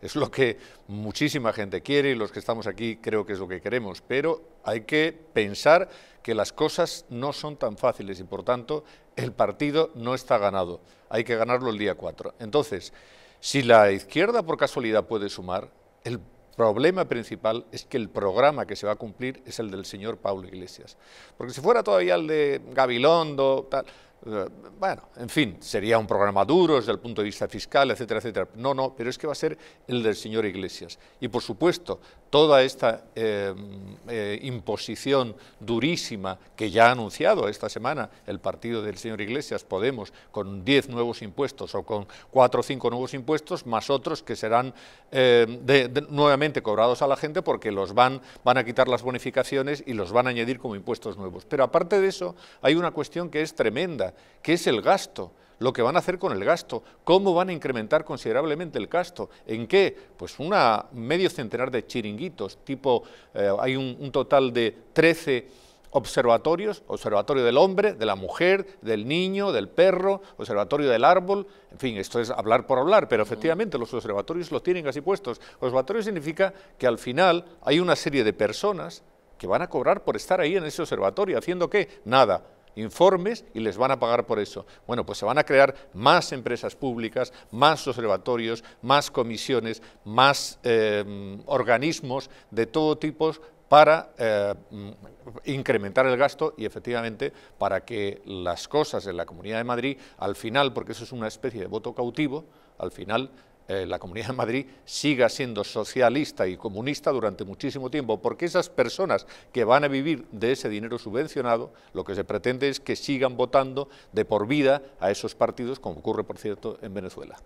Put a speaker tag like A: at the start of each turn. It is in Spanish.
A: Es lo que muchísima gente quiere y los que estamos aquí creo que es lo que queremos, pero hay que pensar que las cosas no son tan fáciles y por tanto el partido no está ganado, hay que ganarlo el día 4. Entonces, si la izquierda por casualidad puede sumar, el problema principal es que el programa que se va a cumplir es el del señor Pablo Iglesias. Porque si fuera todavía el de Gabilondo, tal, bueno, en fin, sería un programa duro desde el punto de vista fiscal, etcétera, etcétera. No, no, pero es que va a ser el del señor Iglesias. Y por supuesto, toda esta eh, eh, imposición durísima que ya ha anunciado esta semana el partido del señor Iglesias, Podemos, con 10 nuevos impuestos o con 4 o 5 nuevos impuestos, más otros que serán eh, nuevamente cobrados a la gente porque los van, van a quitar las bonificaciones y los van a añadir como impuestos nuevos. Pero aparte de eso, hay una cuestión que es tremenda qué es el gasto, lo que van a hacer con el gasto, cómo van a incrementar considerablemente el gasto, en qué, pues una medio centenar de chiringuitos, tipo, eh, hay un, un, total de 13 observatorios, observatorio del hombre, de la mujer, del niño, del perro, observatorio del árbol, en fin, esto es hablar por hablar, pero efectivamente los observatorios los tienen así puestos. Observatorio significa que al final hay una serie de personas que van a cobrar por estar ahí en ese observatorio, haciendo qué? Nada, informes y les van a pagar por eso. Bueno, pues se van a crear más empresas públicas, más observatorios, más comisiones, más eh, organismos de todo tipo para eh, incrementar el gasto y efectivamente para que las cosas en la Comunidad de Madrid, al final, porque eso es una especie de voto cautivo, al final eh, la Comunidad de Madrid siga siendo socialista y comunista durante muchísimo tiempo, porque esas personas que van a vivir de ese dinero subvencionado, lo que se pretende es que sigan votando de por vida a esos partidos, como ocurre, por cierto, en Venezuela.